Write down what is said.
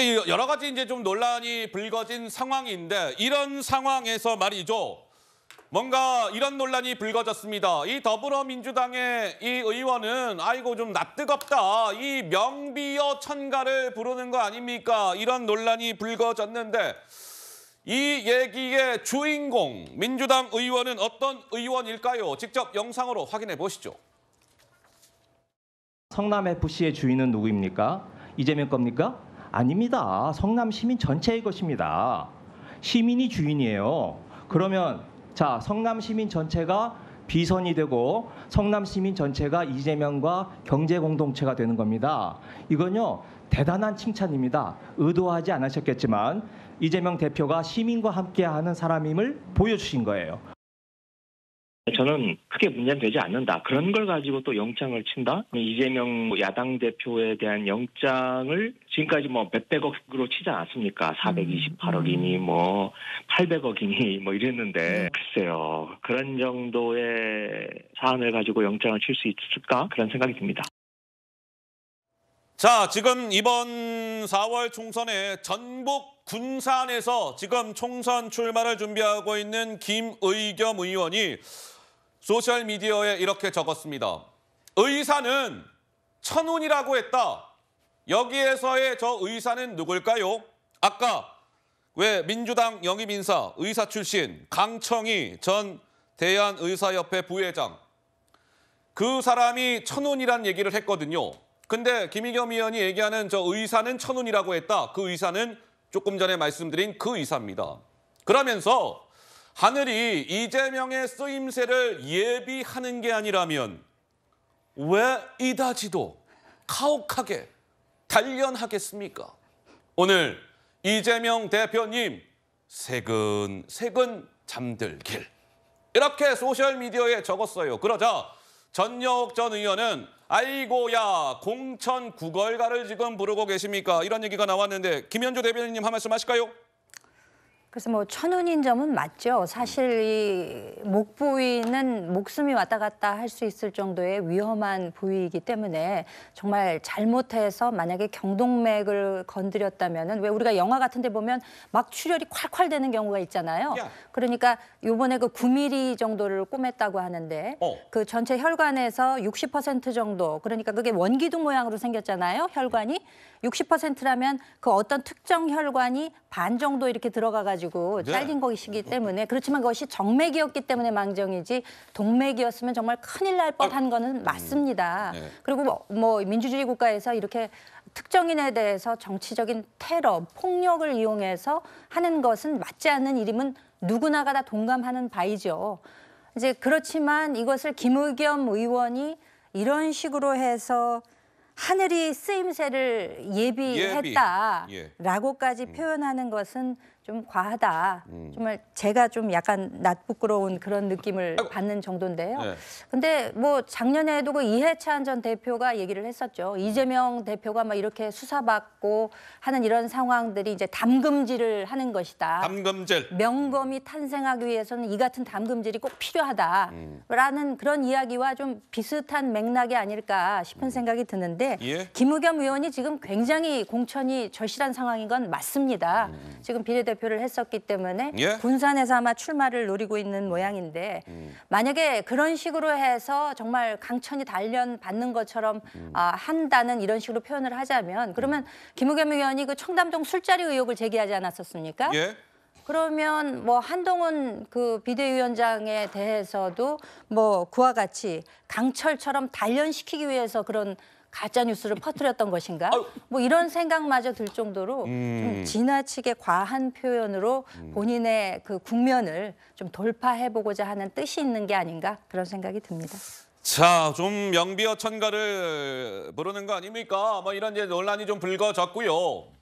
이제 여러 가지 이제 좀 논란이 불거진 상황인데 이런 상황에서 말이죠. 뭔가 이런 논란이 불거졌습니다. 이 더불어민주당의 이 의원은 아이고 좀 낯뜨겁다. 이 명비어 천가를 부르는 거 아닙니까? 이런 논란이 불거졌는데 이 얘기의 주인공 민주당 의원은 어떤 의원일까요? 직접 영상으로 확인해 보시죠. 성남 FC의 주인은 누구입니까? 이재명 겁니까? 아닙니다. 성남 시민 전체의 것입니다. 시민이 주인이에요. 그러면 자, 성남 시민 전체가 비선이 되고 성남 시민 전체가 이재명과 경제 공동체가 되는 겁니다. 이건요 대단한 칭찬입니다. 의도하지 않으셨겠지만 이재명 대표가 시민과 함께하는 사람임을 보여주신 거예요. 저는 크게 문제는 되지 않는다. 그런 걸 가지고 또 영장을 친다? 이재명 야당 대표에 대한 영장을 지금까지 뭐 몇백억으로 치지 않았습니까? 428억이니 음. 음. 뭐 800억이니 뭐 이랬는데 네. 글쎄요. 그런 정도의 사안을 가지고 영장을 칠 수 있을까? 그런 생각이 듭니다. 자, 지금 이번 4월 총선에 전북 군산에서 지금 총선 출마를 준비하고 있는 김의겸 의원이 소셜미디어에 이렇게 적었습니다. 의사는 천운이라고 했다. 여기에서의 저 의사는 누굴까요? 아까 왜 민주당 영입 인사 의사 출신 강청희 전 대한의사협회 부회장 그 사람이 천운이란 얘기를 했거든요. 근데 김희겸 의원이 얘기하는 저 의사는 천운이라고 했다. 그 의사는 조금 전에 말씀드린 그 의사입니다. 그러면서 하늘이 이재명의 쓰임새를 예비하는 게 아니라면 왜 이다지도 가혹하게 단련하겠습니까? 오늘 이재명 대표님 세근세근 잠들길 이렇게 소셜미디어에 적었어요. 그러자 전역 전 의원은 아이고야 공천 구걸가를 지금 부르고 계십니까? 이런 얘기가 나왔는데 김현주 대변인님 한 말씀 하실까요? 그래서 뭐 천운인 점은 맞죠. 사실 이 목 부위는 목숨이 왔다 갔다 할 수 있을 정도의 위험한 부위이기 때문에 정말 잘못해서 만약에 경동맥을 건드렸다면은 왜 우리가 영화 같은 데 보면 막 출혈이 콸콸 되는 경우가 있잖아요. 그러니까 요번에 그 9mm 정도를 꿰맸다고 하는데 어. 그 전체 혈관에서 60% 정도 그러니까 그게 원기둥 모양으로 생겼잖아요. 혈관이 60%라면 그 어떤 특정 혈관이 반 정도 이렇게 들어가 가지고 잘려가지고 네. 잘린 네. 것이기 어, 어. 때문에 그렇지만 그것이 정맥이었기 때문에 망정이지 동맥이었으면 정말 큰일 날 법한 아, 거는 음. 맞습니다. 네. 그리고 뭐, 뭐 민주주의 국가에서 이렇게 특정인에 대해서 정치적인 테러, 폭력을 이용해서 하는 것은 맞지 않는 일임은 누구나가 다 동감하는 바이죠. 이제 그렇지만 이것을 김의겸 의원이 이런 식으로 해서 하늘이 쓰임새를 예비했다라고까지 예비. 예. 음. 표현하는 것은 좀 과하다. 음. 정말 제가 좀 약간 낯부끄러운 그런 느낌을 아이고. 받는 정도인데요. 네. 근데 뭐 작년에도 그 이해찬 전 대표가 얘기를 했었죠. 이재명 대표가 막 이렇게 수사받고 하는 이런 상황들이 이제 담금질을 하는 것이다. 담금질. 명검이 탄생하기 위해서는 이 같은 담금질이 꼭 필요하다라는 음. 그런 이야기와 좀 비슷한 맥락이 아닐까 싶은 음. 생각이 드는데 예? 김우겸 의원이 지금 굉장히 공천이 절실한 상황인 건 맞습니다. 음. 지금 비례대표 대표를 했었기 때문에 예? 군산에서 아마 출마를 노리고 있는 모양인데 음. 만약에 그런 식으로 해서 정말 강천이 단련받는 것처럼 음. 아, 한다는 이런 식으로 표현을 하자면 그러면 음. 김우겸 의원이 그 청담동 술자리 의혹을 제기하지 않았었습니까? 예? 그러면 뭐 한동훈 그 비대위원장에 대해서도 뭐 그와 같이 강철처럼 단련시키기 위해서 그런 가짜 뉴스를 퍼뜨렸던 것인가? 뭐 이런 생각마저 들 정도로 음. 좀 지나치게 과한 표현으로 음. 본인의 그 국면을 좀 돌파해보고자 하는 뜻이 있는 게 아닌가 그런 생각이 듭니다. 자, 좀 명비어 천가를 부르는 거 아닙니까? 뭐 이런 이제 논란이 좀 불거졌고요.